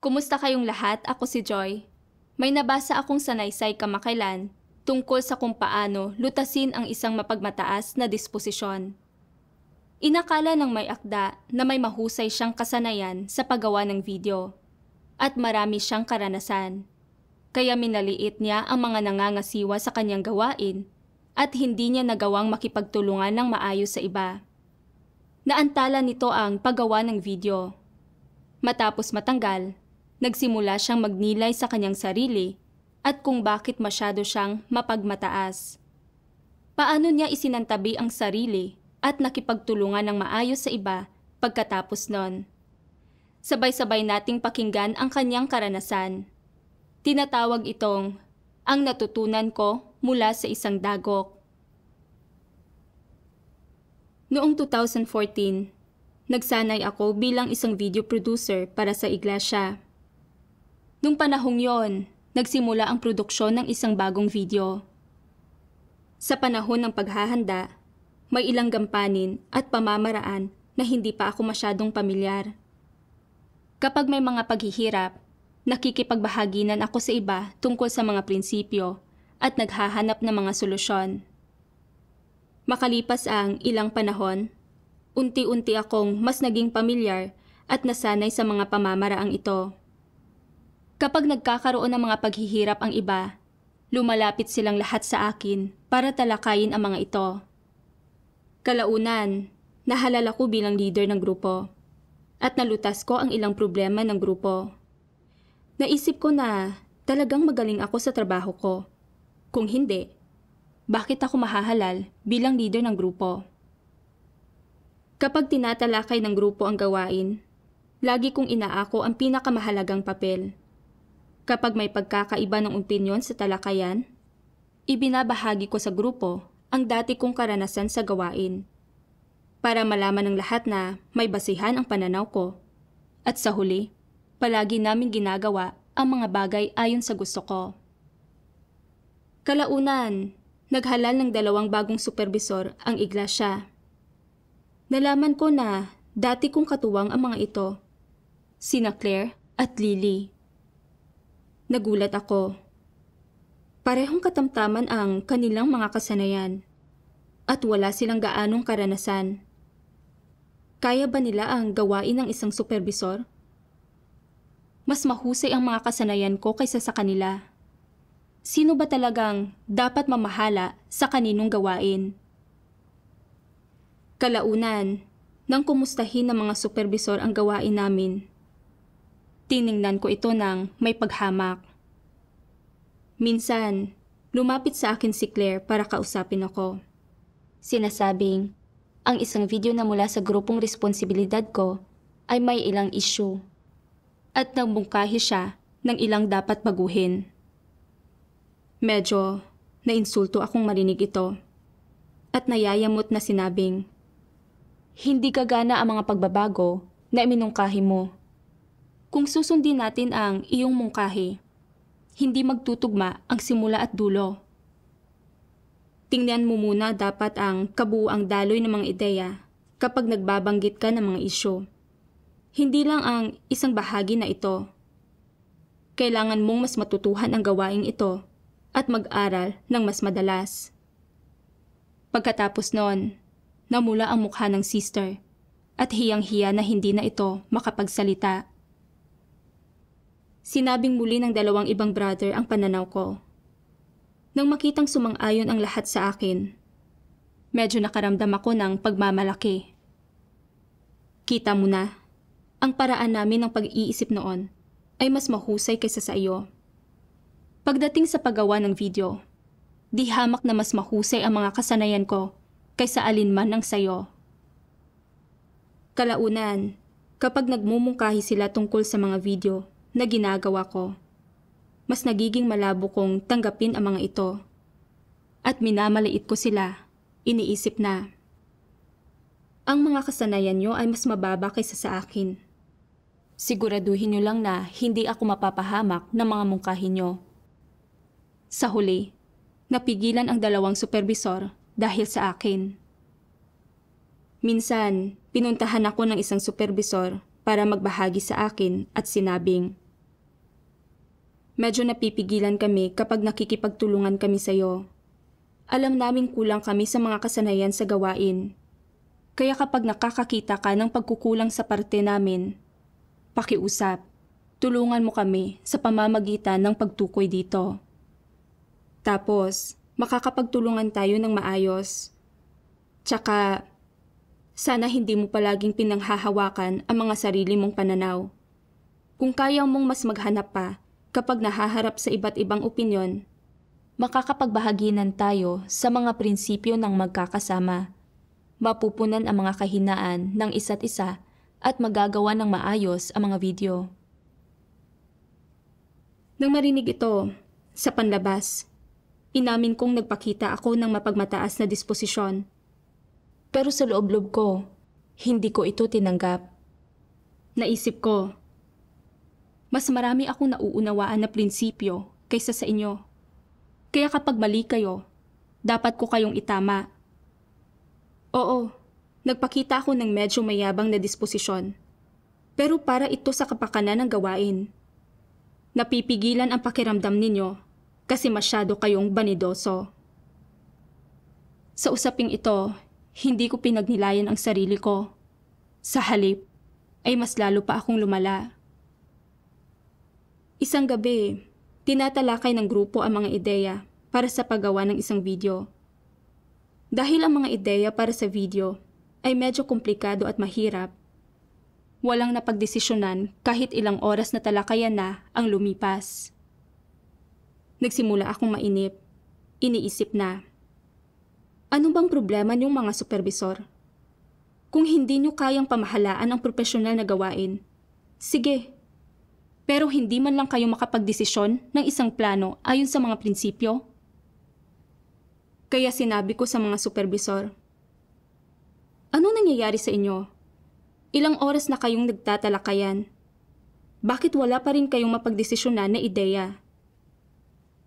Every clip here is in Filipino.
Kumusta kayong lahat? Ako si Joy. May nabasa akong sanaysay kamakailan tungkol sa kung paano lutasin ang isang mapagmataas na disposisyon. Inakala ng may akda na may mahusay siyang kasanayan sa paggawa ng video at marami siyang karanasan. Kaya minaliit niya ang mga nangangasiwa sa kanyang gawain at hindi niya nagawang makipagtulungan ng maayos sa iba. Naantala nito ang paggawa ng video. Matapos matanggal, nagsimula siyang magnilay sa kanyang sarili at kung bakit masyado siyang mapagmataas. Paano niya isinantabi ang sarili at nakipagtulungan ng maayos sa iba pagkatapos nun. Sabay-sabay nating pakinggan ang kanyang karanasan. Tinatawag itong ang natutunan ko mula sa isang dagok. Noong 2014, nagsanay ako bilang isang video producer para sa iglesia. Noong panahong yon, nagsimula ang produksyon ng isang bagong video. Sa panahon ng paghahanda, may ilang gampanin at pamamaraan na hindi pa ako masyadong pamilyar. Kapag may mga paghihirap, nakikipagbahaginan ako sa iba tungkol sa mga prinsipyo at naghahanap ng mga solusyon. Makalipas ang ilang panahon, unti-unti akong mas naging pamilyar at nasanay sa mga pamamaraang ito. Kapag nagkakaroon ng mga paghihirap ang iba, lumalapit silang lahat sa akin para talakayin ang mga ito. Kalaunan, nahalal ako bilang leader ng grupo at nalutas ko ang ilang problema ng grupo. Naisip ko na talagang magaling ako sa trabaho ko. Kung hindi, bakit ako mahahalal bilang leader ng grupo? Kapag tinatalakay ng grupo ang gawain, lagi kong inaako ang pinakamahalagang papel – Kapag may pagkakaiba ng opinyon sa talakayan, ibinabahagi ko sa grupo ang dati kong karanasan sa gawain para malaman ng lahat na may basihan ang pananaw ko. At sa huli, palagi namin ginagawa ang mga bagay ayon sa gusto ko. Kalaunan, naghalal ng dalawang bagong supervisor ang iglesia. Nalaman ko na dati kong katuwang ang mga ito, sina Claire at Lily. Nagulat ako. Parehong katamtaman ang kanilang mga kasanayan at wala silang gaanong karanasan. Kaya ba nila ang gawain ng isang supervisor? Mas mahusay ang mga kasanayan ko kaysa sa kanila. Sino ba talagang dapat mamahala sa kaninong gawain? Kalaunan, nang kumustahin ng mga supervisor ang gawain namin, Tiningnan ko ito ng may paghamak. Minsan, lumapit sa akin si Claire para kausapin ako. Sinasabing, ang isang video na mula sa grupong responsibilidad ko ay may ilang issue. At nangbungkahi siya ng ilang dapat baguhin. Medyo nainsulto akong marinig ito. At nayayamot na sinabing, Hindi kagana ang mga pagbabago na iminungkahi mo kung susundin natin ang iyong mungkahi. Hindi magtutugma ang simula at dulo. Tingnan mo muna dapat ang kabuuang daloy ng mga ideya kapag nagbabanggit ka ng mga isyo. Hindi lang ang isang bahagi na ito. Kailangan mong mas matutuhan ang gawaing ito at mag-aral ng mas madalas. Pagkatapos noon, namula ang mukha ng sister at hiyang-hiya na hindi na ito makapagsalita. Sinabing muli ng dalawang ibang brother ang pananaw ko. Nang makitang sumang-ayon ang lahat sa akin, medyo nakaramdam ako ng pagmamalaki. Kita mo na, ang paraan namin ng pag-iisip noon ay mas mahusay kaysa sa iyo. Pagdating sa paggawa ng video, di hamak na mas mahusay ang mga kasanayan ko kaysa alinman ang sayo. Kalaunan, kapag nagmumungkahi sila tungkol sa mga video, na ginagawa ko. Mas nagiging malabo kong tanggapin ang mga ito. At minamaliit ko sila, iniisip na. Ang mga kasanayan nyo ay mas mababa kaysa sa akin. Siguraduhin nyo lang na hindi ako mapapahamak ng mga mungkahin nyo. Sa huli, napigilan ang dalawang supervisor dahil sa akin. Minsan, pinuntahan ako ng isang supervisor para magbahagi sa akin at sinabing, Medyo napipigilan kami kapag nakikipagtulungan kami sa iyo. Alam naming kulang kami sa mga kasanayan sa gawain. Kaya kapag nakakakita ka ng pagkukulang sa parte namin, pakiusap, tulungan mo kami sa pamamagitan ng pagtukoy dito. Tapos, makakapagtulungan tayo ng maayos. Tsaka, sana hindi mo palaging pinanghahawakan ang mga sarili mong pananaw. Kung kaya mong mas maghanap pa, kapag nahaharap sa iba't ibang opinyon, makakapagbahaginan tayo sa mga prinsipyo ng magkakasama. Mapupunan ang mga kahinaan ng isa't isa at magagawa ng maayos ang mga video. Nang marinig ito, sa panlabas, inamin kong nagpakita ako ng mapagmataas na disposisyon. Pero sa loob-loob ko, hindi ko ito tinanggap. Naisip ko, mas marami akong nauunawaan na prinsipyo kaysa sa inyo. Kaya kapag mali kayo, dapat ko kayong itama. Oo, nagpakita ako ng medyo mayabang na disposisyon. Pero para ito sa kapakanan ng gawain. Napipigilan ang pakiramdam ninyo kasi masyado kayong banidoso. Sa usaping ito, hindi ko pinagnilayan ang sarili ko. Sa halip, ay mas lalo pa akong lumala. Isang gabi, tinatalakay ng grupo ang mga ideya para sa paggawa ng isang video. Dahil ang mga ideya para sa video ay medyo komplikado at mahirap, walang napagdesisyonan kahit ilang oras na talakayan na ang lumipas. Nagsimula akong mainip. Iniisip na, ano bang problema niyong mga supervisor? Kung hindi niyo kayang pamahalaan ang profesional na gawain, sige, pero hindi man lang kayo makapagdesisyon ng isang plano ayon sa mga prinsipyo? Kaya sinabi ko sa mga supervisor, Ano nangyayari sa inyo? Ilang oras na kayong nagtatalakayan. Bakit wala pa rin kayong mapagdesisyonan na ideya?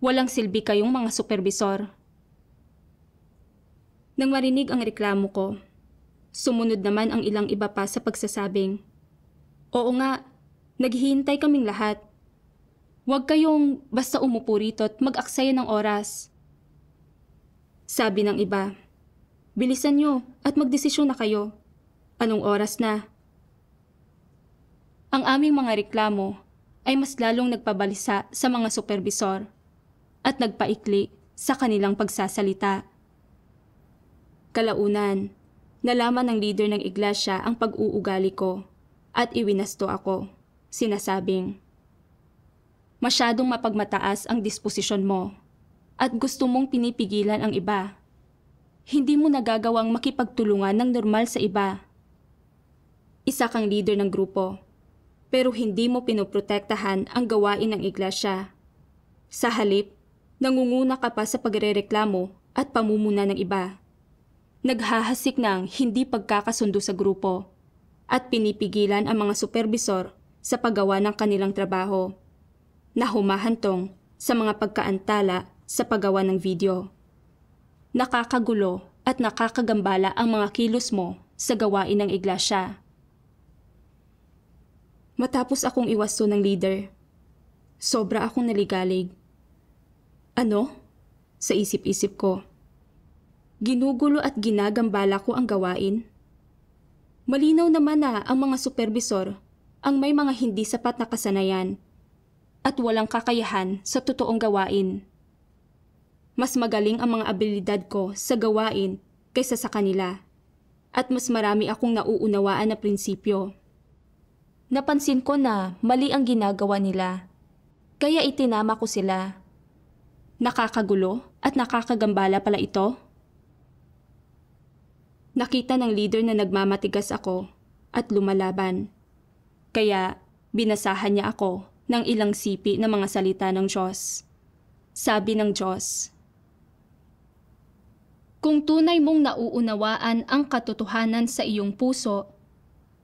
Walang silbi kayong mga supervisor. Nang marinig ang reklamo ko, sumunod naman ang ilang iba pa sa pagsasabing, Oo nga, Naghihintay kaming lahat. Huwag kayong basta umupo rito at mag-aksaya ng oras. Sabi ng iba, bilisan nyo at magdesisyon na kayo. Anong oras na? Ang aming mga reklamo ay mas lalong nagpabalisa sa mga supervisor at nagpaikli sa kanilang pagsasalita. Kalaunan, nalaman ng leader ng iglesia ang pag-uugali ko at iwinasto ako sinasabing, Masyadong mapagmataas ang disposisyon mo at gusto mong pinipigilan ang iba. Hindi mo nagagawang makipagtulungan ng normal sa iba. Isa kang leader ng grupo, pero hindi mo pinoprotektahan ang gawain ng iglesia. Sa halip, nangunguna ka pa sa pagrereklamo at pamumuna ng iba. Naghahasik ng hindi pagkakasundo sa grupo at pinipigilan ang mga supervisor sa paggawa ng kanilang trabaho na humahantong sa mga pagkaantala sa paggawa ng video. Nakakagulo at nakakagambala ang mga kilos mo sa gawain ng iglesia. Matapos akong iwasto ng leader, sobra akong naligalig. Ano? Sa isip-isip ko. Ginugulo at ginagambala ko ang gawain. Malinaw naman na ang mga supervisor ang may mga hindi sapat na kasanayan at walang kakayahan sa totoong gawain. Mas magaling ang mga abilidad ko sa gawain kaysa sa kanila at mas marami akong nauunawaan na prinsipyo. Napansin ko na mali ang ginagawa nila kaya itinama ko sila. Nakakagulo at nakakagambala pala ito? Nakita ng leader na nagmamatigas ako at lumalaban. Kaya binasahan niya ako ng ilang sipi ng mga salita ng Diyos. Sabi ng Diyos, Kung tunay mong nauunawaan ang katotohanan sa iyong puso,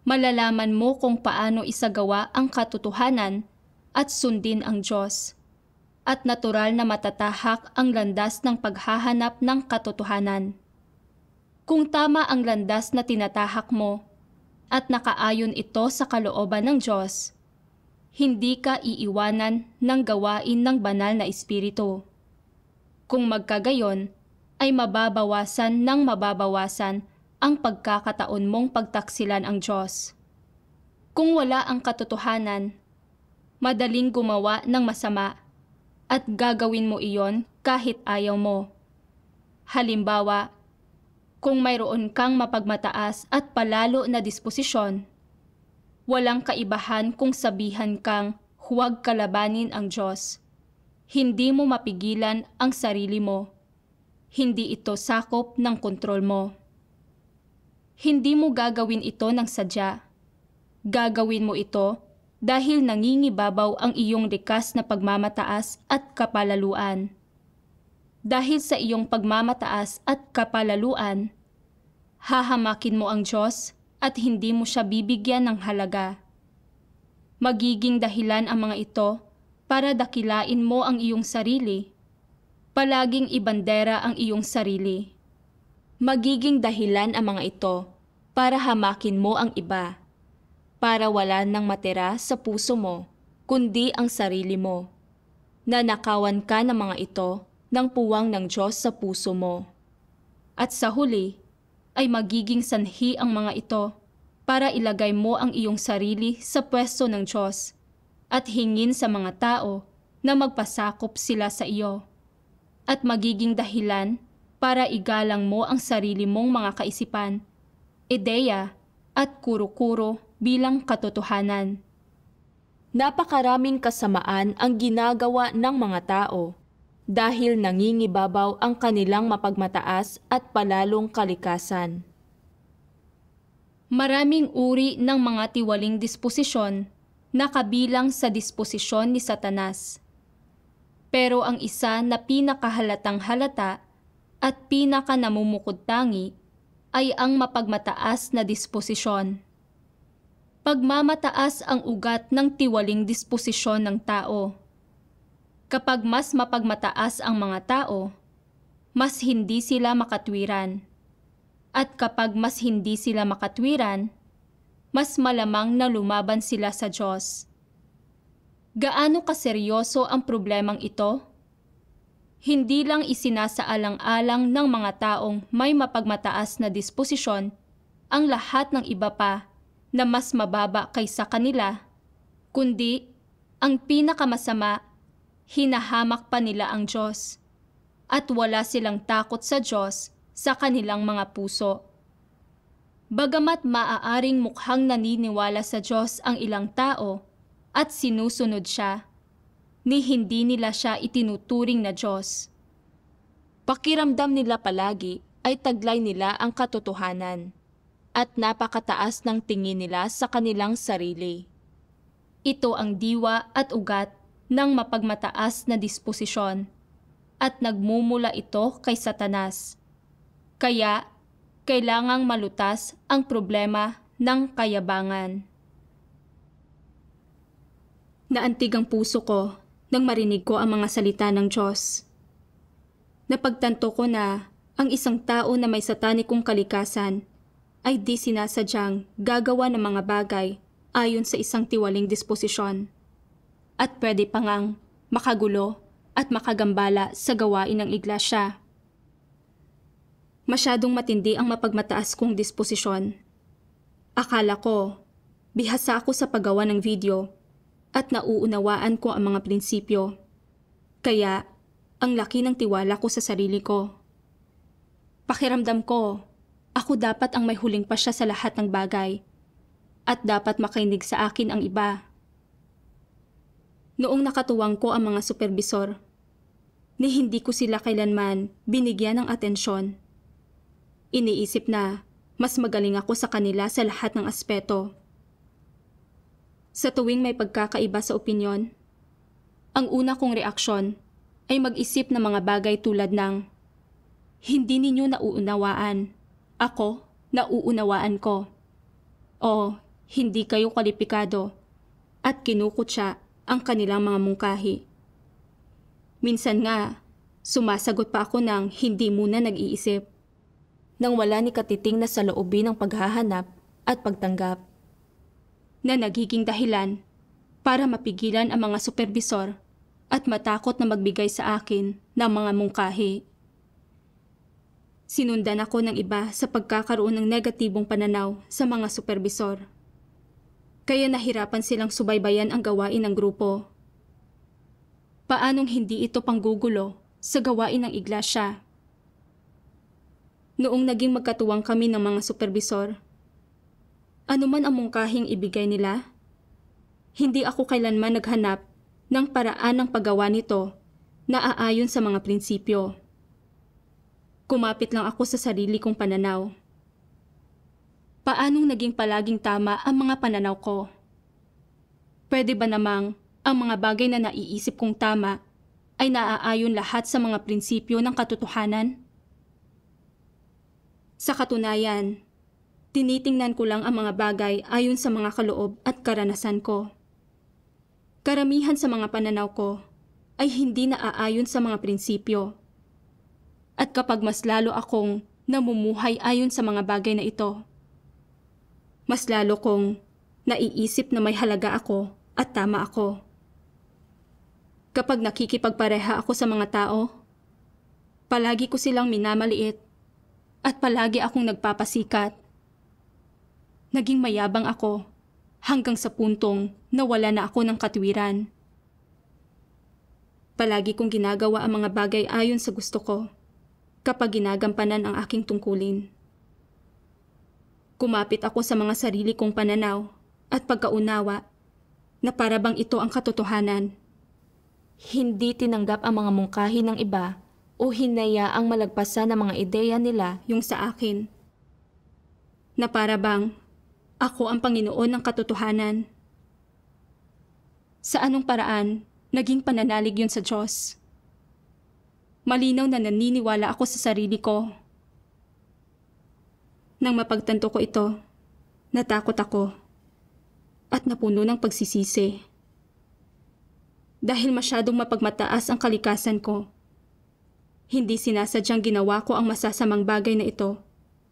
malalaman mo kung paano isagawa ang katotohanan at sundin ang Diyos at natural na matatahak ang landas ng paghahanap ng katotohanan. Kung tama ang landas na tinatahak mo, at nakaayon ito sa kalooban ng Diyos. Hindi ka iiwanan ng gawain ng banal na espiritu. Kung magkagayon, ay mababawasan ng mababawasan ang pagkakataon mong pagtaksilan ang Diyos. Kung wala ang katotohanan, madaling gumawa ng masama at gagawin mo iyon kahit ayaw mo. Halimbawa, kung mayroon kang mapagmataas at palalo na disposisyon, walang kaibahan kung sabihan kang huwag kalabanin ang Diyos. Hindi mo mapigilan ang sarili mo. Hindi ito sakop ng kontrol mo. Hindi mo gagawin ito ng sadya. Gagawin mo ito dahil nangingibabaw ang iyong likas na pagmamataas at kapalaluan dahil sa iyong pagmamataas at kapalaluan, hahamakin mo ang Diyos at hindi mo siya bibigyan ng halaga. Magiging dahilan ang mga ito para dakilain mo ang iyong sarili. Palaging ibandera ang iyong sarili. Magiging dahilan ang mga ito para hamakin mo ang iba, para wala nang matira sa puso mo, kundi ang sarili mo. Nanakawan ka ng mga ito ng puwang ng Diyos sa puso mo. At sa huli, ay magiging sanhi ang mga ito para ilagay mo ang iyong sarili sa pwesto ng Diyos at hingin sa mga tao na magpasakop sila sa iyo at magiging dahilan para igalang mo ang sarili mong mga kaisipan, ideya at kuro-kuro bilang katotohanan. Napakaraming kasamaan ang ginagawa ng mga tao dahil nangingibabaw ang kanilang mapagmataas at palalong kalikasan. Maraming uri ng mga tiwaling disposisyon na kabilang sa disposisyon ni Satanas. Pero ang isa na pinakahalatang halata at pinakanamumukod tangi ay ang mapagmataas na disposisyon. Pagmamataas ang ugat ng tiwaling disposisyon ng tao Kapag mas mapagmataas ang mga tao, mas hindi sila makatwiran. At kapag mas hindi sila makatwiran, mas malamang na lumaban sila sa Diyos. Gaano kaseryoso ang problemang ito? Hindi lang isinasaalang-alang ng mga taong may mapagmataas na disposisyon ang lahat ng iba pa na mas mababa kaysa kanila, kundi ang pinakamasama hinahamak pa nila ang Diyos at wala silang takot sa Diyos sa kanilang mga puso. Bagamat maaaring mukhang naniniwala sa Diyos ang ilang tao at sinusunod siya, ni hindi nila siya itinuturing na Diyos. Pakiramdam nila palagi ay taglay nila ang katotohanan at napakataas ng tingin nila sa kanilang sarili. Ito ang diwa at ugat ng mapagmataas na disposisyon at nagmumula ito kay Satanas. Kaya, kailangang malutas ang problema ng kayabangan. Naantig ang puso ko nang marinig ko ang mga salita ng Diyos. Napagtanto ko na ang isang tao na may satanikong kalikasan ay di sinasadyang gagawa ng mga bagay ayon sa isang tiwaling disposisyon at pwede pa ngang makagulo at makagambala sa gawain ng iglesia. Masyadong matindi ang mapagmataas kong disposisyon. Akala ko, bihasa ako sa paggawa ng video at nauunawaan ko ang mga prinsipyo. Kaya, ang laki ng tiwala ko sa sarili ko. Pakiramdam ko, ako dapat ang may huling pasya sa lahat ng bagay at dapat makinig sa akin ang iba noong nakatuwang ko ang mga supervisor. Ni hindi ko sila kailanman binigyan ng atensyon. Iniisip na mas magaling ako sa kanila sa lahat ng aspeto. Sa tuwing may pagkakaiba sa opinyon, ang una kong reaksyon ay mag-isip ng mga bagay tulad ng Hindi ninyo nauunawaan. Ako, nauunawaan ko. O, hindi kayo kwalipikado. At kinukutsa ang kanilang mga mungkahi. Minsan nga, sumasagot pa ako ng hindi muna nag-iisip. Nang wala ni Katiting na sa loobin ng paghahanap at pagtanggap. Na nagiging dahilan para mapigilan ang mga supervisor at matakot na magbigay sa akin ng mga mungkahi. Sinundan ako ng iba sa pagkakaroon ng negatibong pananaw sa mga supervisor kaya nahirapan silang subaybayan ang gawain ng grupo. Paanong hindi ito panggugulo sa gawain ng iglesia? Noong naging magkatuwang kami ng mga supervisor, anuman ang mungkahing ibigay nila, hindi ako kailanman naghanap ng paraan ng paggawa nito na aayon sa mga prinsipyo. Kumapit lang ako sa sarili kong pananaw paanong naging palaging tama ang mga pananaw ko. Pwede ba namang ang mga bagay na naiisip kong tama ay naaayon lahat sa mga prinsipyo ng katotohanan? Sa katunayan, tinitingnan ko lang ang mga bagay ayon sa mga kaloob at karanasan ko. Karamihan sa mga pananaw ko ay hindi naaayon sa mga prinsipyo. At kapag mas lalo akong namumuhay ayon sa mga bagay na ito, mas lalo kong naiisip na may halaga ako at tama ako. Kapag nakikipagpareha ako sa mga tao, palagi ko silang minamaliit at palagi akong nagpapasikat. Naging mayabang ako hanggang sa puntong nawala na ako ng katwiran. Palagi kong ginagawa ang mga bagay ayon sa gusto ko kapag ginagampanan ang aking tungkulin. Kumapit ako sa mga sarili kong pananaw at pagkaunawa na parabang ito ang katotohanan. Hindi tinanggap ang mga mungkahi ng iba o hinaya ang malagpasan ng mga ideya nila yung sa akin. Na parabang ako ang Panginoon ng katotohanan. Sa anong paraan naging pananalig yun sa Diyos? Malinaw na naniniwala ako sa sarili ko nang mapagtanto ko ito, natakot ako at napuno ng pagsisisi. Dahil masyadong mapagmataas ang kalikasan ko, hindi sinasadyang ginawa ko ang masasamang bagay na ito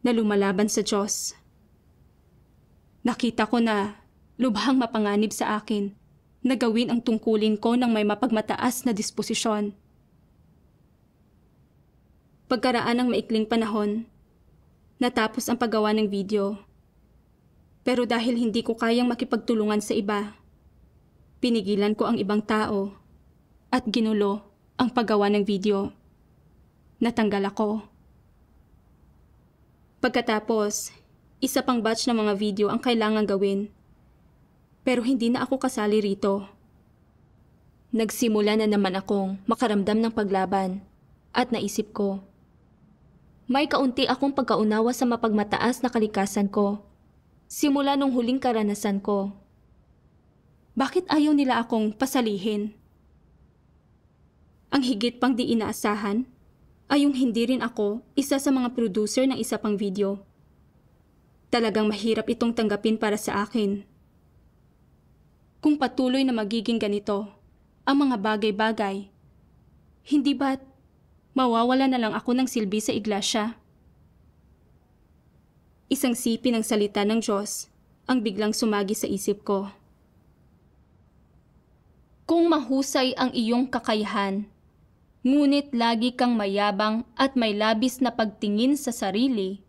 na lumalaban sa Diyos. Nakita ko na lubhang mapanganib sa akin na gawin ang tungkulin ko ng may mapagmataas na disposisyon. Pagkaraan ng maikling panahon, natapos ang paggawa ng video. Pero dahil hindi ko kayang makipagtulungan sa iba, pinigilan ko ang ibang tao at ginulo ang paggawa ng video. Natanggal ako. Pagkatapos, isa pang batch ng mga video ang kailangan gawin. Pero hindi na ako kasali rito. Nagsimula na naman akong makaramdam ng paglaban at naisip ko, may kaunti akong pagkaunawa sa mapagmataas na kalikasan ko. Simula nung huling karanasan ko. Bakit ayaw nila akong pasalihin? Ang higit pang di inaasahan ay yung hindi rin ako isa sa mga producer ng isa pang video. Talagang mahirap itong tanggapin para sa akin. Kung patuloy na magiging ganito, ang mga bagay-bagay, hindi ba't mawawala na lang ako ng silbi sa iglesia. Isang sipi ng salita ng Diyos ang biglang sumagi sa isip ko. Kung mahusay ang iyong kakayahan, ngunit lagi kang mayabang at may labis na pagtingin sa sarili,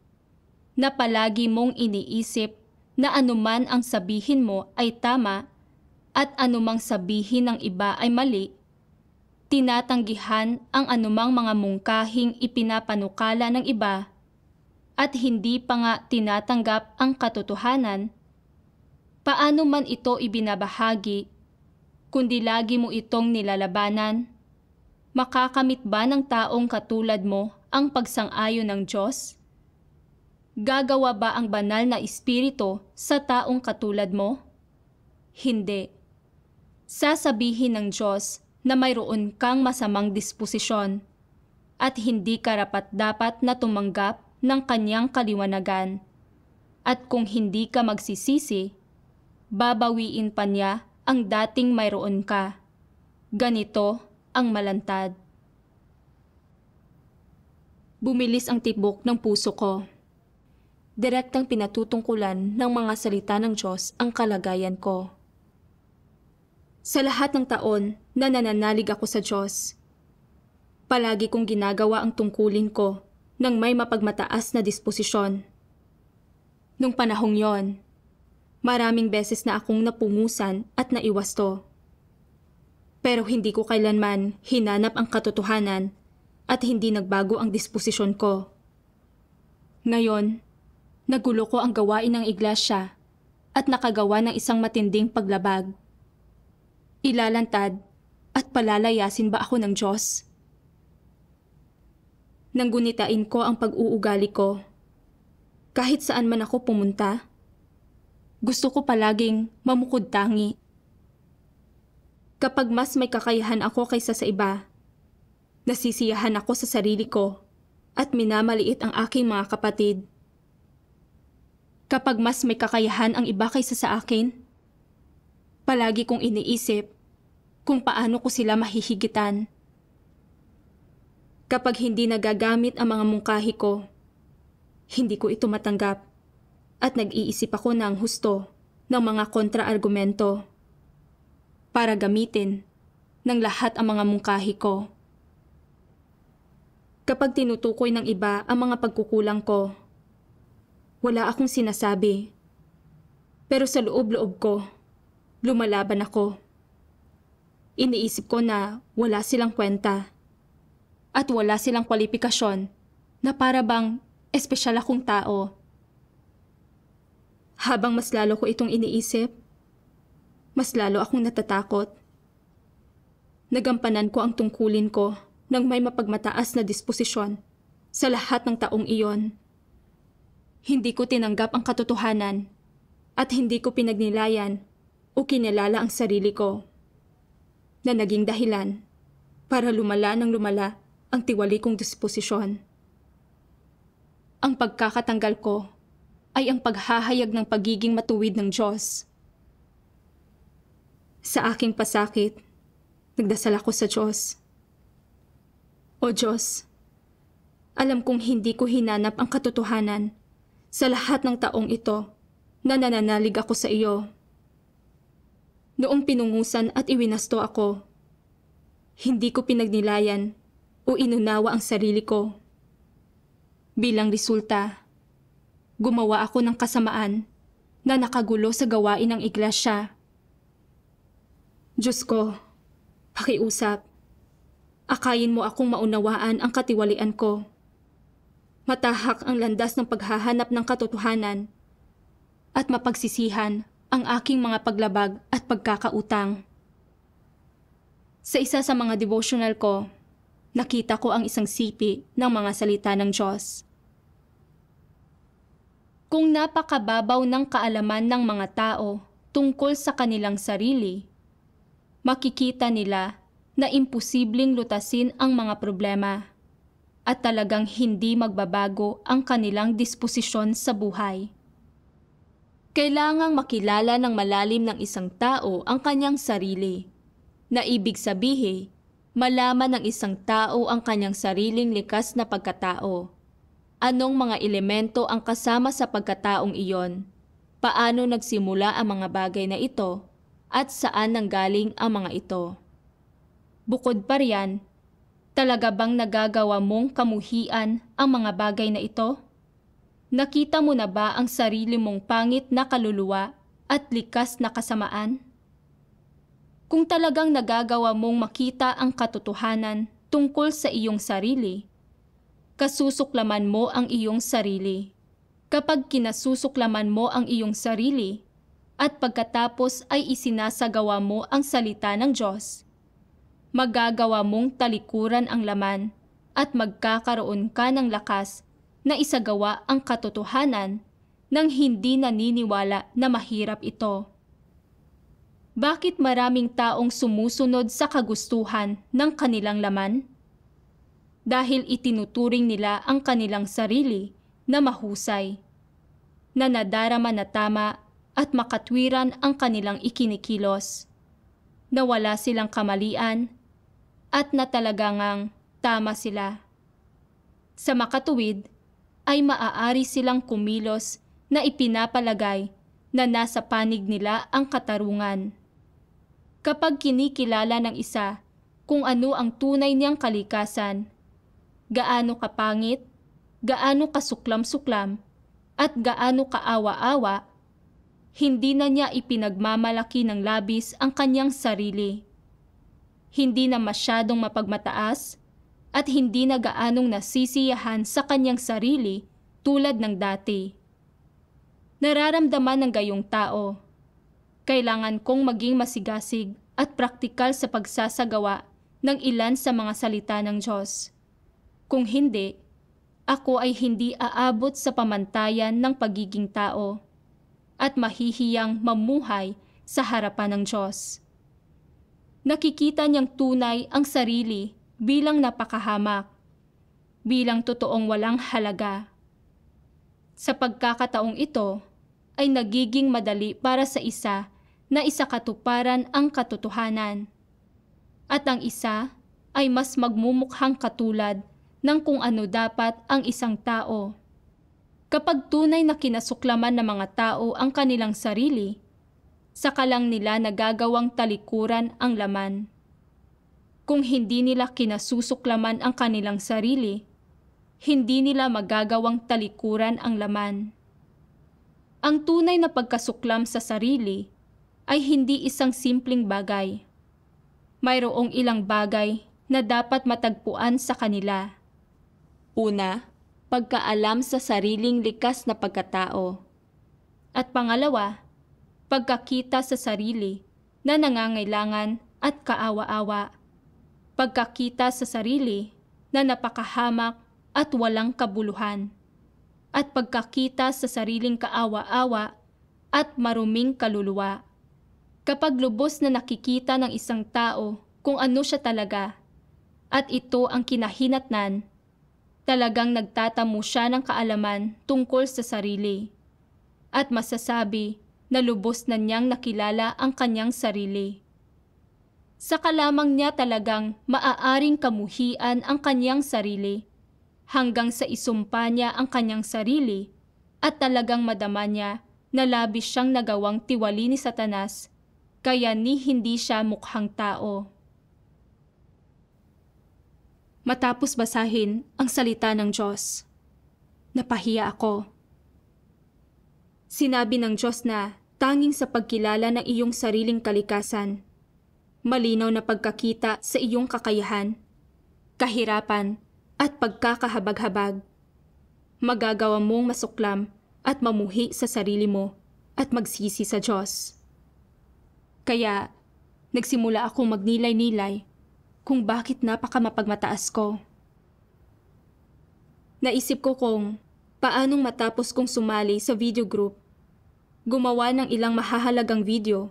na palagi mong iniisip na anuman ang sabihin mo ay tama at anumang sabihin ng iba ay mali, tinatanggihan ang anumang mga mungkahing ipinapanukala ng iba at hindi pa nga tinatanggap ang katotohanan, paano man ito ibinabahagi, kundi lagi mo itong nilalabanan, makakamit ba ng taong katulad mo ang pagsang-ayon ng Diyos? Gagawa ba ang banal na espiritu sa taong katulad mo? Hindi. Sasabihin ng Diyos na mayroon kang masamang disposisyon at hindi karapat dapat na tumanggap ng kanyang kaliwanagan. At kung hindi ka magsisisi, babawiin pa niya ang dating mayroon ka. Ganito ang malantad. Bumilis ang tibok ng puso ko. Direktang pinatutungkulan ng mga salita ng Diyos ang kalagayan ko sa lahat ng taon na nananalig ako sa Diyos. Palagi kong ginagawa ang tungkulin ko nang may mapagmataas na disposisyon. Nung panahong yon, maraming beses na akong napungusan at naiwasto. Pero hindi ko kailanman hinanap ang katotohanan at hindi nagbago ang disposisyon ko. Ngayon, nagulo ko ang gawain ng iglesia at nakagawa ng isang matinding paglabag ilalantad at palalayasin ba ako ng Diyos? Nang gunitain ko ang pag-uugali ko. Kahit saan man ako pumunta, gusto ko palaging mamukod tangi. Kapag mas may kakayahan ako kaysa sa iba, nasisiyahan ako sa sarili ko at minamaliit ang aking mga kapatid. Kapag mas may kakayahan ang iba kaysa sa akin, Palagi kong iniisip kung paano ko sila mahihigitan. Kapag hindi nagagamit ang mga mungkahi ko, hindi ko ito matanggap at nag-iisip ako ng husto ng mga kontra-argumento para gamitin ng lahat ang mga mungkahi ko. Kapag tinutukoy ng iba ang mga pagkukulang ko, wala akong sinasabi. Pero sa loob-loob ko, lumalaban ako. Iniisip ko na wala silang kwenta at wala silang kwalifikasyon na para bang espesyal akong tao. Habang mas lalo ko itong iniisip, mas lalo akong natatakot. Nagampanan ko ang tungkulin ko nang may mapagmataas na disposisyon sa lahat ng taong iyon. Hindi ko tinanggap ang katotohanan at hindi ko pinagnilayan o kinilala ang sarili ko na naging dahilan para lumala ng lumala ang tiwali kong disposisyon. Ang pagkakatanggal ko ay ang paghahayag ng pagiging matuwid ng Diyos. Sa aking pasakit, nagdasal ako sa Diyos. O Diyos, alam kong hindi ko hinanap ang katotohanan sa lahat ng taong ito na nananalig ako sa iyo noong pinungusan at iwinasto ako. Hindi ko pinagnilayan o inunawa ang sarili ko. Bilang resulta, gumawa ako ng kasamaan na nakagulo sa gawain ng iglesia. Diyos ko, pakiusap. Akayin mo akong maunawaan ang katiwalian ko. Matahak ang landas ng paghahanap ng katotohanan at mapagsisihan ang aking mga paglabag at pagkakautang. Sa isa sa mga devotional ko, nakita ko ang isang sipi ng mga salita ng Diyos. Kung napakababaw ng kaalaman ng mga tao tungkol sa kanilang sarili, makikita nila na imposibleng lutasin ang mga problema at talagang hindi magbabago ang kanilang disposisyon sa buhay kailangang makilala ng malalim ng isang tao ang kanyang sarili. Na ibig sabihin, malaman ng isang tao ang kanyang sariling likas na pagkatao. Anong mga elemento ang kasama sa pagkataong iyon? Paano nagsimula ang mga bagay na ito? At saan nanggaling ang mga ito? Bukod pa riyan, talaga bang nagagawa mong kamuhian ang mga bagay na ito? Nakita mo na ba ang sarili mong pangit na kaluluwa at likas na kasamaan? Kung talagang nagagawa mong makita ang katotohanan tungkol sa iyong sarili, kasusuklaman mo ang iyong sarili. Kapag kinasusuklaman mo ang iyong sarili, at pagkatapos ay isinasagawa mo ang salita ng Diyos, magagawa mong talikuran ang laman at magkakaroon ka ng lakas na isagawa ang katotohanan nang hindi naniniwala na mahirap ito. Bakit maraming taong sumusunod sa kagustuhan ng kanilang laman? Dahil itinuturing nila ang kanilang sarili na mahusay, na nadarama na tama at makatwiran ang kanilang ikinikilos, na wala silang kamalian at na talagang tama sila. Sa makatuwid, ay maaari silang kumilos na ipinapalagay na nasa panig nila ang katarungan. Kapag kinikilala ng isa kung ano ang tunay niyang kalikasan, gaano kapangit, gaano kasuklam-suklam, at gaano kaawa-awa, hindi na niya ipinagmamalaki ng labis ang kanyang sarili. Hindi na masyadong mapagmataas at hindi na gaanong nasisiyahan sa kanyang sarili tulad ng dati. Nararamdaman ng gayong tao. Kailangan kong maging masigasig at praktikal sa pagsasagawa ng ilan sa mga salita ng Diyos. Kung hindi, ako ay hindi aabot sa pamantayan ng pagiging tao at mahihiyang mamuhay sa harapan ng Diyos. Nakikita niyang tunay ang sarili bilang napakahamak, bilang totoong walang halaga. Sa pagkakataong ito, ay nagiging madali para sa isa na isa katuparan ang katotohanan. At ang isa ay mas magmumukhang katulad ng kung ano dapat ang isang tao. Kapag tunay na kinasuklaman ng mga tao ang kanilang sarili, saka lang nila nagagawang talikuran ang laman kung hindi nila kinasusuklaman ang kanilang sarili, hindi nila magagawang talikuran ang laman. Ang tunay na pagkasuklam sa sarili ay hindi isang simpleng bagay. Mayroong ilang bagay na dapat matagpuan sa kanila. Una, pagkaalam sa sariling likas na pagkatao. At pangalawa, pagkakita sa sarili na nangangailangan at kaawa-awa pagkakita sa sarili na napakahamak at walang kabuluhan, at pagkakita sa sariling kaawa-awa at maruming kaluluwa. Kapag lubos na nakikita ng isang tao kung ano siya talaga, at ito ang kinahinatnan, talagang nagtatamo siya ng kaalaman tungkol sa sarili. At masasabi na lubos na niyang nakilala ang kanyang sarili sa kalamang niya talagang maaaring kamuhian ang kanyang sarili hanggang sa isumpa niya ang kanyang sarili at talagang madama niya na labis siyang nagawang tiwali ni Satanas kaya ni hindi siya mukhang tao. Matapos basahin ang salita ng Diyos, napahiya ako. Sinabi ng Diyos na tanging sa pagkilala ng iyong sariling kalikasan malinaw na pagkakita sa iyong kakayahan, kahirapan, at pagkakahabag-habag. Magagawa mong masuklam at mamuhi sa sarili mo at magsisi sa Diyos. Kaya, nagsimula akong magnilay-nilay kung bakit napakamapagmataas ko. Naisip ko kung paanong matapos kong sumali sa video group, gumawa ng ilang mahahalagang video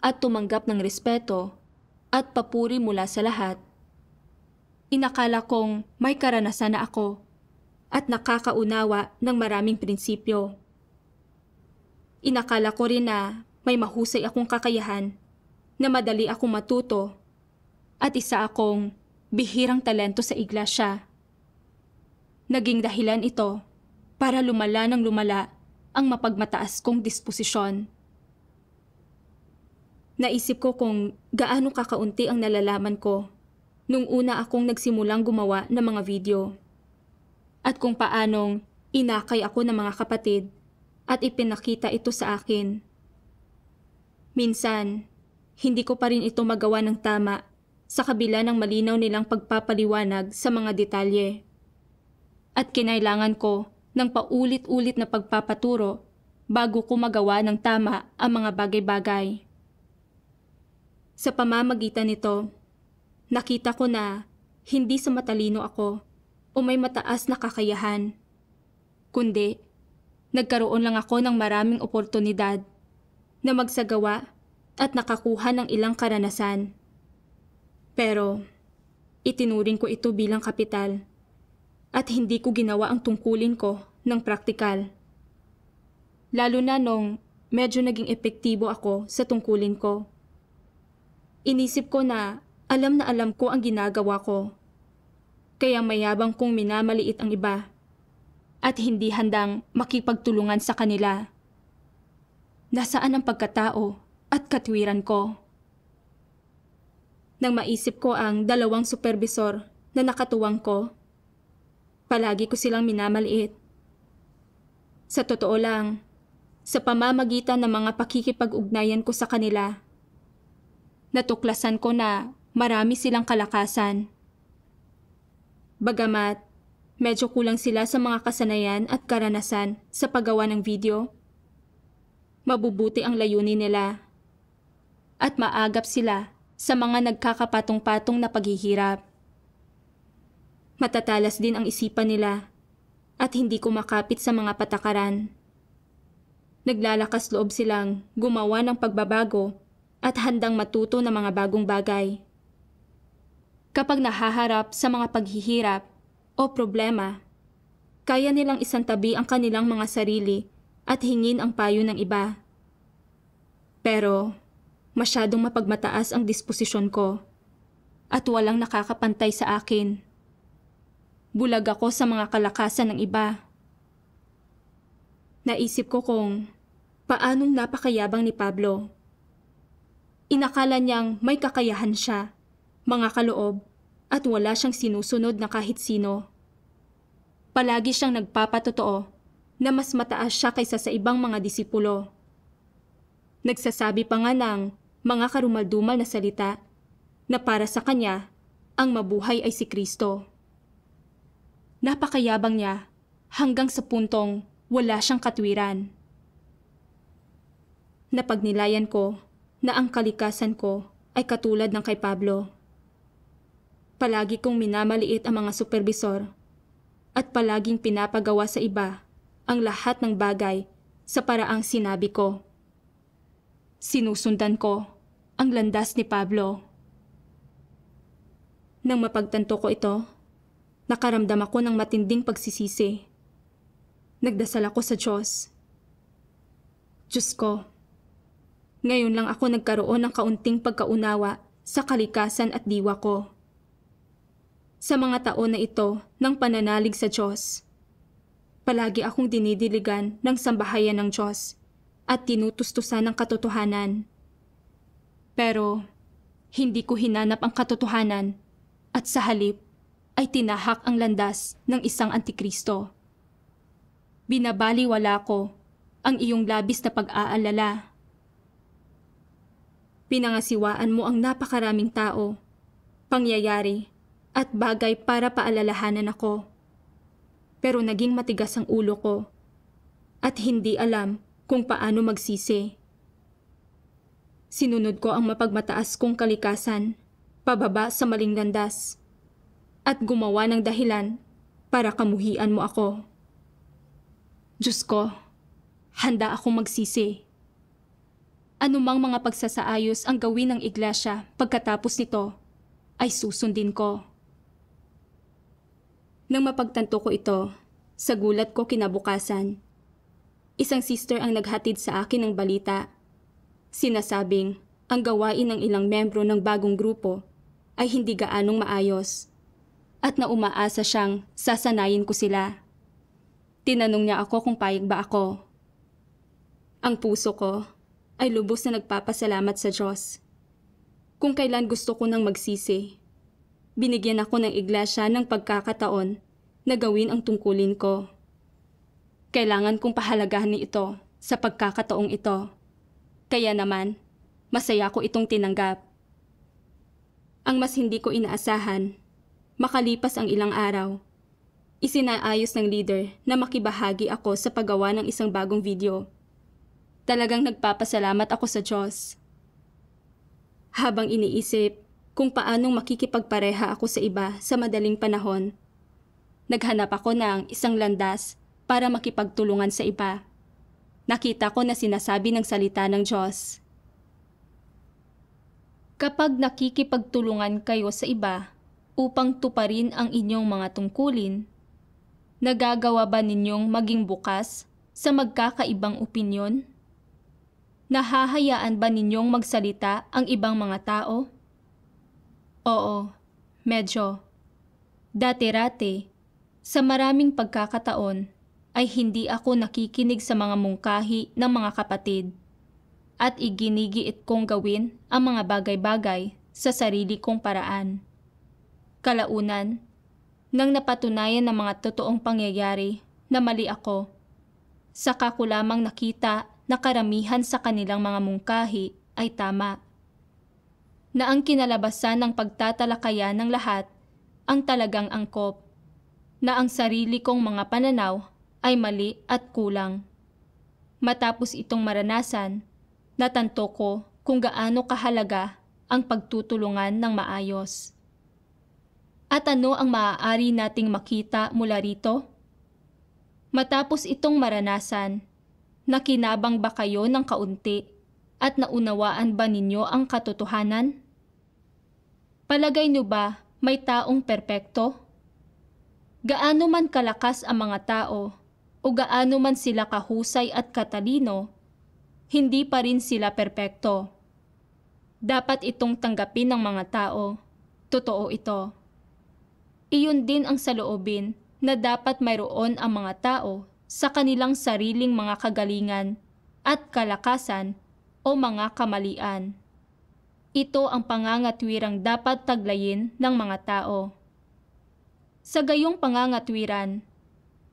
at tumanggap ng respeto at papuri mula sa lahat. Inakala kong may karanasan na ako at nakakaunawa ng maraming prinsipyo. Inakala ko rin na may mahusay akong kakayahan na madali akong matuto at isa akong bihirang talento sa iglesia. Naging dahilan ito para lumala ng lumala ang mapagmataas kong disposisyon. Naisip ko kung gaano kakaunti ang nalalaman ko nung una akong nagsimulang gumawa ng mga video. At kung paanong inakay ako ng mga kapatid at ipinakita ito sa akin. Minsan, hindi ko pa rin ito magawa ng tama sa kabila ng malinaw nilang pagpapaliwanag sa mga detalye. At kinailangan ko ng paulit-ulit na pagpapaturo bago ko magawa ng tama ang mga bagay-bagay. Sa pamamagitan nito, nakita ko na hindi sa matalino ako o may mataas na kakayahan. Kundi, nagkaroon lang ako ng maraming oportunidad na magsagawa at nakakuha ng ilang karanasan. Pero, itinuring ko ito bilang kapital at hindi ko ginawa ang tungkulin ko ng praktikal. Lalo na nung medyo naging epektibo ako sa tungkulin ko. Inisip ko na alam na alam ko ang ginagawa ko. Kaya mayabang kong minamaliit ang iba at hindi handang makipagtulungan sa kanila. Nasaan ang pagkatao at katwiran ko? Nang maisip ko ang dalawang supervisor na nakatuwang ko, palagi ko silang minamaliit. Sa totoo lang, sa pamamagitan ng mga pakikipag-ugnayan ko sa kanila, natuklasan ko na marami silang kalakasan. Bagamat, medyo kulang sila sa mga kasanayan at karanasan sa paggawa ng video. Mabubuti ang layunin nila. At maagap sila sa mga nagkakapatong-patong na paghihirap. Matatalas din ang isipan nila at hindi kumakapit sa mga patakaran. Naglalakas loob silang gumawa ng pagbabago at handang matuto ng mga bagong bagay. Kapag nahaharap sa mga paghihirap o problema, kaya nilang isantabi ang kanilang mga sarili at hingin ang payo ng iba. Pero masyadong mapagmataas ang disposisyon ko at walang nakakapantay sa akin. Bulag ako sa mga kalakasan ng iba. Naisip ko kung paanong napakayabang ni Pablo Inakala niyang may kakayahan siya, mga kaloob, at wala siyang sinusunod na kahit sino. Palagi siyang nagpapatotoo na mas mataas siya kaysa sa ibang mga disipulo. Nagsasabi pa nga ng mga karumaldumal na salita na para sa kanya, ang mabuhay ay si Kristo. Napakayabang niya hanggang sa puntong wala siyang katwiran. Napagnilayan ko na ang kalikasan ko ay katulad ng kay Pablo. Palagi kong minamaliit ang mga supervisor at palaging pinapagawa sa iba ang lahat ng bagay sa paraang sinabi ko. Sinusundan ko ang landas ni Pablo. Nang mapagtanto ko ito, nakaramdam ako ng matinding pagsisisi. Nagdasal ako sa Diyos. Diyos ko, ngayon lang ako nagkaroon ng kaunting pagkaunawa sa kalikasan at diwa ko. Sa mga taon na ito ng pananalig sa Diyos, palagi akong dinidiligan ng sambahayan ng Diyos at tinutustusan ng katotohanan. Pero hindi ko hinanap ang katotohanan at sa halip ay tinahak ang landas ng isang antikristo. Binabaliwala ko ang iyong labis na pag-aalala Pinangasiwaan mo ang napakaraming tao, pangyayari, at bagay para paalalahanan ako. Pero naging matigas ang ulo ko at hindi alam kung paano magsisi. Sinunod ko ang mapagmataas kong kalikasan, pababa sa maling landas, at gumawa ng dahilan para kamuhian mo ako. Diyos ko, handa akong magsisi anumang mga pagsasaayos ang gawin ng iglesia pagkatapos nito, ay susundin ko. Nang mapagtanto ko ito, sa gulat ko kinabukasan, isang sister ang naghatid sa akin ng balita. Sinasabing, ang gawain ng ilang membro ng bagong grupo ay hindi gaanong maayos at na umaasa siyang sasanayin ko sila. Tinanong niya ako kung payag ba ako. Ang puso ko, ay lubos na nagpapasalamat sa Diyos. Kung kailan gusto ko nang magsisi, binigyan ako ng iglesia ng pagkakataon na gawin ang tungkulin ko. Kailangan kong pahalagahan ito sa pagkakataong ito. Kaya naman, masaya ko itong tinanggap. Ang mas hindi ko inaasahan, makalipas ang ilang araw, isinaayos ng leader na makibahagi ako sa paggawa ng isang bagong video Talagang nagpapasalamat ako sa Diyos. Habang iniisip kung paanong makikipagpareha ako sa iba sa madaling panahon, naghanap ako ng isang landas para makipagtulungan sa iba. Nakita ko na sinasabi ng salita ng Diyos. Kapag nakikipagtulungan kayo sa iba upang tuparin ang inyong mga tungkulin, nagagawa ba ninyong maging bukas sa magkakaibang opinyon? Nahahayaan ba ninyong magsalita ang ibang mga tao? Oo, medyo. Dati-rate, sa maraming pagkakataon, ay hindi ako nakikinig sa mga mungkahi ng mga kapatid at iginigiit kong gawin ang mga bagay-bagay sa sarili kong paraan. Kalaunan, nang napatunayan ng mga totoong pangyayari na mali ako, saka ko lamang nakita na karamihan sa kanilang mga mungkahi ay tama. Na ang kinalabasan ng pagtatalakayan ng lahat ang talagang angkop, na ang sarili kong mga pananaw ay mali at kulang. Matapos itong maranasan, natanto ko kung gaano kahalaga ang pagtutulungan ng maayos. At ano ang maaari nating makita mula rito? Matapos itong maranasan, Nakinabang ba kayo ng kaunti at naunawaan ba ninyo ang katotohanan? Palagay nyo ba may taong perpekto? Gaano man kalakas ang mga tao o gaano man sila kahusay at katalino, hindi pa rin sila perpekto. Dapat itong tanggapin ng mga tao. Totoo ito. Iyon din ang saloobin na dapat mayroon ang mga tao sa kanilang sariling mga kagalingan at kalakasan o mga kamalian. Ito ang pangangatwirang dapat taglayin ng mga tao. Sa gayong pangangatwiran,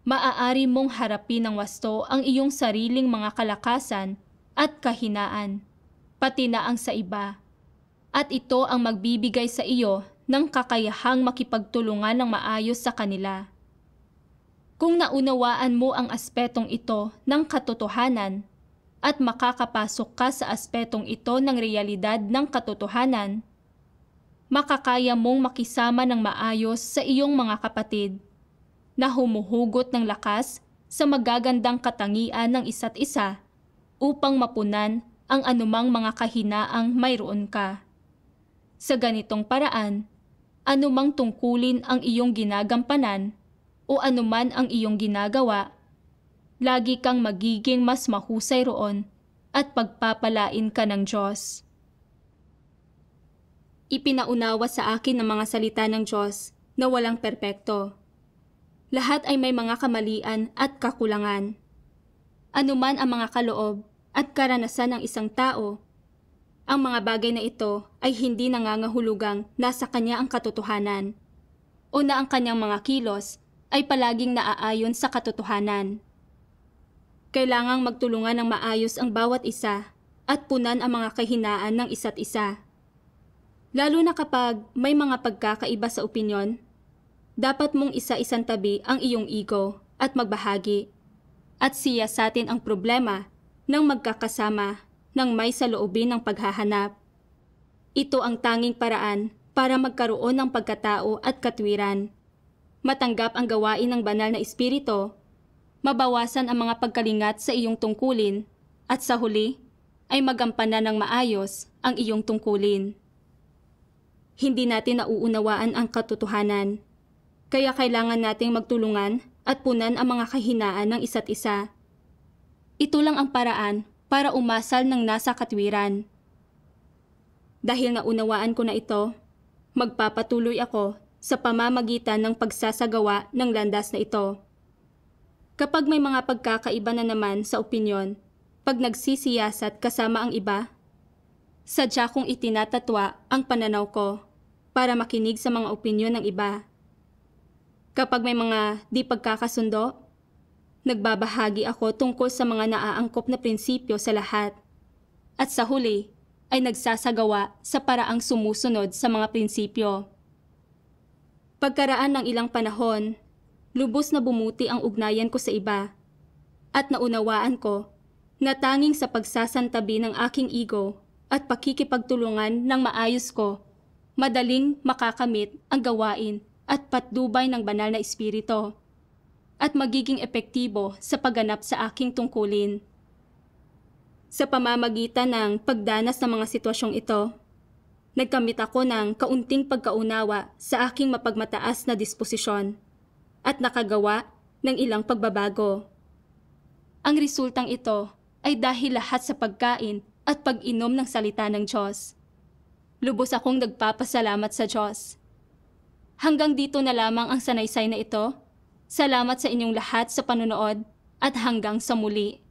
maaari mong harapin ng wasto ang iyong sariling mga kalakasan at kahinaan, pati na ang sa iba. At ito ang magbibigay sa iyo ng kakayahang makipagtulungan ng maayos sa kanila kung naunawaan mo ang aspetong ito ng katotohanan at makakapasok ka sa aspetong ito ng realidad ng katotohanan, makakaya mong makisama ng maayos sa iyong mga kapatid na humuhugot ng lakas sa magagandang katangian ng isa't isa upang mapunan ang anumang mga kahinaang mayroon ka. Sa ganitong paraan, anumang tungkulin ang iyong ginagampanan o anuman ang iyong ginagawa, lagi kang magiging mas mahusay roon at pagpapalain ka ng Diyos. Ipinaunawa sa akin ng mga salita ng Diyos na walang perpekto. Lahat ay may mga kamalian at kakulangan. Anuman ang mga kaloob at karanasan ng isang tao, ang mga bagay na ito ay hindi nangangahulugang nasa kanya ang katotohanan o na ang kanyang mga kilos ay palaging naaayon sa katotohanan. Kailangang magtulungan ng maayos ang bawat isa at punan ang mga kahinaan ng isa't isa. Lalo na kapag may mga pagkakaiba sa opinyon, dapat mong isa-isang tabi ang iyong ego at magbahagi at siya sa atin ang problema ng magkakasama ng may saloobin ng paghahanap. Ito ang tanging paraan para magkaroon ng pagkatao at katwiran matanggap ang gawain ng banal na espirito, mabawasan ang mga pagkalingat sa iyong tungkulin, at sa huli, ay magampanan ng maayos ang iyong tungkulin. Hindi natin nauunawaan ang katotohanan, kaya kailangan nating magtulungan at punan ang mga kahinaan ng isa't isa. Ito lang ang paraan para umasal ng nasa katwiran. Dahil naunawaan ko na ito, magpapatuloy ako sa pamamagitan ng pagsasagawa ng landas na ito. Kapag may mga pagkakaiba na naman sa opinyon, pag nagsisiyasat kasama ang iba, sadya kong itinatatwa ang pananaw ko para makinig sa mga opinyon ng iba. Kapag may mga di pagkakasundo, nagbabahagi ako tungkol sa mga naaangkop na prinsipyo sa lahat. At sa huli, ay nagsasagawa sa paraang sumusunod sa mga prinsipyo. Pagkaraan ng ilang panahon, lubos na bumuti ang ugnayan ko sa iba at naunawaan ko na tanging sa pagsasantabi ng aking ego at pakikipagtulungan ng maayos ko, madaling makakamit ang gawain at patdubay ng banal na espirito at magiging epektibo sa pagganap sa aking tungkulin. Sa pamamagitan ng pagdanas ng mga sitwasyong ito, nagkamit ako ng kaunting pagkaunawa sa aking mapagmataas na disposisyon at nakagawa ng ilang pagbabago. Ang resultang ito ay dahil lahat sa pagkain at pag-inom ng salita ng Diyos. Lubos akong nagpapasalamat sa Diyos. Hanggang dito na lamang ang sanaysay na ito. Salamat sa inyong lahat sa panonood at hanggang sa muli.